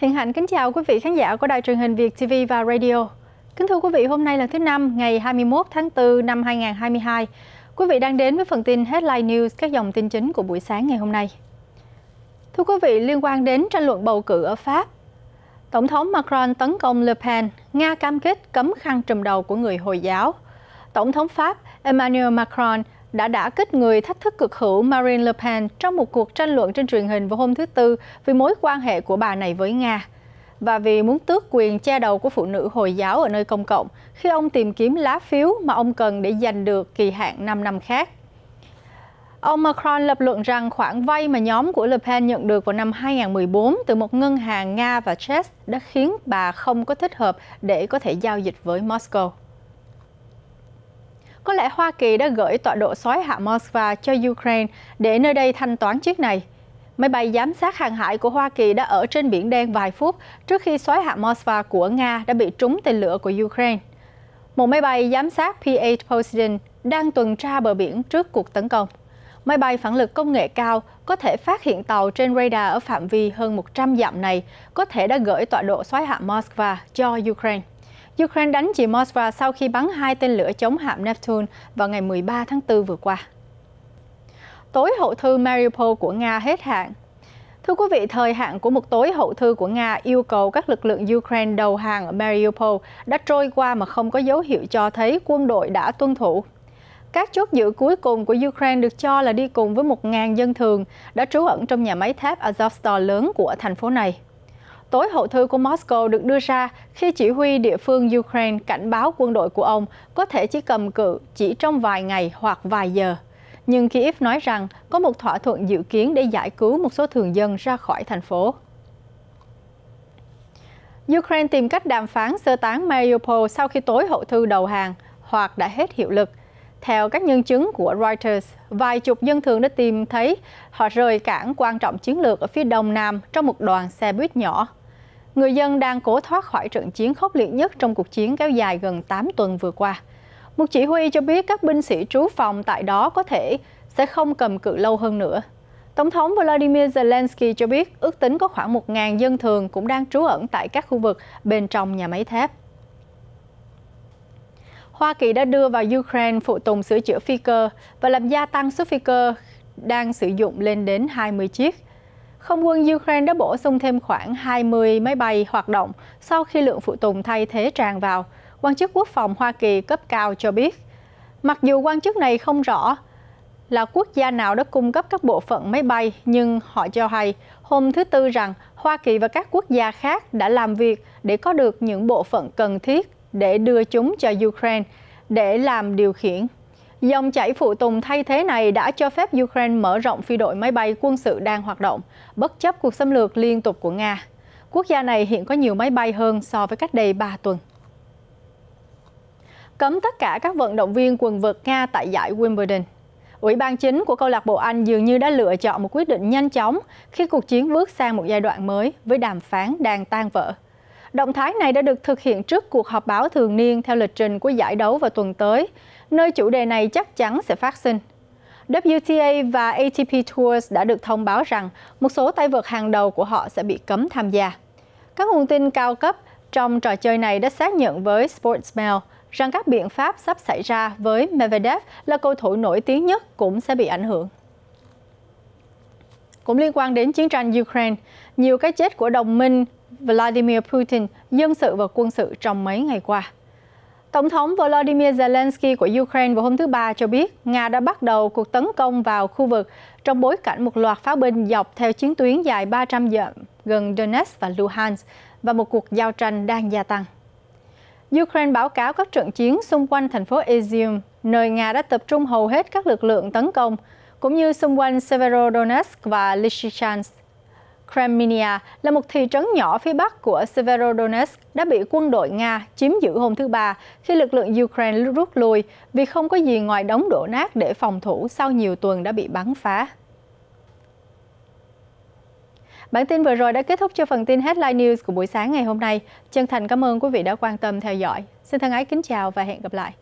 Thiện Hạnh kính chào quý vị khán giả của đài truyền hình Việt TV và Radio. Kính thưa quý vị, hôm nay là thứ năm, ngày 21 tháng 4 năm 2022. Quý vị đang đến với phần tin Headline News, các dòng tin chính của buổi sáng ngày hôm nay. Thưa quý vị, liên quan đến tranh luận bầu cử ở Pháp, Tổng thống Macron tấn công Le Pen, Nga cam kết cấm khăn trùm đầu của người Hồi giáo. Tổng thống Pháp Emmanuel Macron đã đã kích người thách thức cực hữu Marine Le Pen trong một cuộc tranh luận trên truyền hình vào hôm thứ Tư vì mối quan hệ của bà này với Nga và vì muốn tước quyền che đầu của phụ nữ Hồi giáo ở nơi công cộng khi ông tìm kiếm lá phiếu mà ông cần để giành được kỳ hạn 5 năm khác. Ông Macron lập luận rằng khoản vay mà nhóm của Le Pen nhận được vào năm 2014 từ một ngân hàng Nga và Czech đã khiến bà không có thích hợp để có thể giao dịch với Moscow có lẽ Hoa Kỳ đã gửi tọa độ xoáy hạ Moskva cho Ukraine để nơi đây thanh toán chiếc này. Máy bay giám sát hàng hải của Hoa Kỳ đã ở trên Biển Đen vài phút trước khi xoáy hạ Moskva của Nga đã bị trúng tên lửa của Ukraine. Một máy bay giám sát P-8 Poseidon đang tuần tra bờ biển trước cuộc tấn công. Máy bay phản lực công nghệ cao có thể phát hiện tàu trên radar ở phạm vi hơn 100 dặm này, có thể đã gửi tọa độ xoáy hạ Moskva cho Ukraine. Ukraine đánh chỉ Moscow sau khi bắn hai tên lửa chống hạm Neptune vào ngày 13 tháng 4 vừa qua. Tối hậu thư Mariupol của Nga hết hạn. Thưa quý vị, thời hạn của một tối hậu thư của Nga yêu cầu các lực lượng Ukraine đầu hàng ở Mariupol đã trôi qua mà không có dấu hiệu cho thấy quân đội đã tuân thủ. Các chốt giữ cuối cùng của Ukraine được cho là đi cùng với 1.000 dân thường đã trú ẩn trong nhà máy thép Azovstal lớn của thành phố này tối hậu thư của Moscow được đưa ra khi chỉ huy địa phương Ukraine cảnh báo quân đội của ông có thể chỉ cầm cự chỉ trong vài ngày hoặc vài giờ. Nhưng Kiev nói rằng có một thỏa thuận dự kiến để giải cứu một số thường dân ra khỏi thành phố. Ukraine tìm cách đàm phán sơ tán Mariupol sau khi tối hậu thư đầu hàng hoặc đã hết hiệu lực. Theo các nhân chứng của Reuters, vài chục dân thường đã tìm thấy họ rời cảng quan trọng chiến lược ở phía đông nam trong một đoàn xe buýt nhỏ người dân đang cố thoát khỏi trận chiến khốc liệt nhất trong cuộc chiến kéo dài gần 8 tuần vừa qua. Một chỉ huy cho biết các binh sĩ trú phòng tại đó có thể sẽ không cầm cự lâu hơn nữa. Tổng thống Volodymyr Zelensky cho biết ước tính có khoảng 1.000 dân thường cũng đang trú ẩn tại các khu vực bên trong nhà máy thép. Hoa Kỳ đã đưa vào Ukraine phụ tùng sửa chữa phi cơ và làm gia tăng số phi cơ đang sử dụng lên đến 20 chiếc. Không quân Ukraine đã bổ sung thêm khoảng 20 máy bay hoạt động sau khi lượng phụ tùng thay thế tràn vào, quan chức quốc phòng Hoa Kỳ cấp cao cho biết. Mặc dù quan chức này không rõ là quốc gia nào đã cung cấp các bộ phận máy bay, nhưng họ cho hay hôm thứ Tư rằng Hoa Kỳ và các quốc gia khác đã làm việc để có được những bộ phận cần thiết để đưa chúng cho Ukraine để làm điều khiển Dòng chảy phụ tùng thay thế này đã cho phép Ukraine mở rộng phi đội máy bay quân sự đang hoạt động, bất chấp cuộc xâm lược liên tục của Nga. Quốc gia này hiện có nhiều máy bay hơn so với cách đây 3 tuần. Cấm tất cả các vận động viên quần vợt Nga tại giải Wimbledon. Ủy ban chính của câu lạc bộ Anh dường như đã lựa chọn một quyết định nhanh chóng khi cuộc chiến bước sang một giai đoạn mới với đàm phán đang tan vỡ. Động thái này đã được thực hiện trước cuộc họp báo thường niên theo lịch trình của giải đấu vào tuần tới, nơi chủ đề này chắc chắn sẽ phát sinh. WTA và ATP Tours đã được thông báo rằng một số tay vợt hàng đầu của họ sẽ bị cấm tham gia. Các nguồn tin cao cấp trong trò chơi này đã xác nhận với Sportsmail rằng các biện pháp sắp xảy ra với Medvedev là cầu thủ nổi tiếng nhất cũng sẽ bị ảnh hưởng. Cũng liên quan đến chiến tranh Ukraine, nhiều cái chết của đồng minh Vladimir Putin dân sự và quân sự trong mấy ngày qua. Tổng thống Volodymyr Zelensky của Ukraine vào hôm thứ Ba cho biết Nga đã bắt đầu cuộc tấn công vào khu vực trong bối cảnh một loạt pháo binh dọc theo chiến tuyến dài 300 dặm gần Donetsk và Luhansk và một cuộc giao tranh đang gia tăng. Ukraine báo cáo các trận chiến xung quanh thành phố Izium, nơi Nga đã tập trung hầu hết các lực lượng tấn công, cũng như xung quanh Severodonetsk và Lysychansk. Kremina là một thị trấn nhỏ phía bắc của Severodonetsk đã bị quân đội Nga chiếm giữ hôm thứ Ba khi lực lượng Ukraine rút lui vì không có gì ngoài đống đổ nát để phòng thủ sau nhiều tuần đã bị bắn phá. Bản tin vừa rồi đã kết thúc cho phần tin Headline News của buổi sáng ngày hôm nay. Chân thành cảm ơn quý vị đã quan tâm theo dõi. Xin thân ái kính chào và hẹn gặp lại.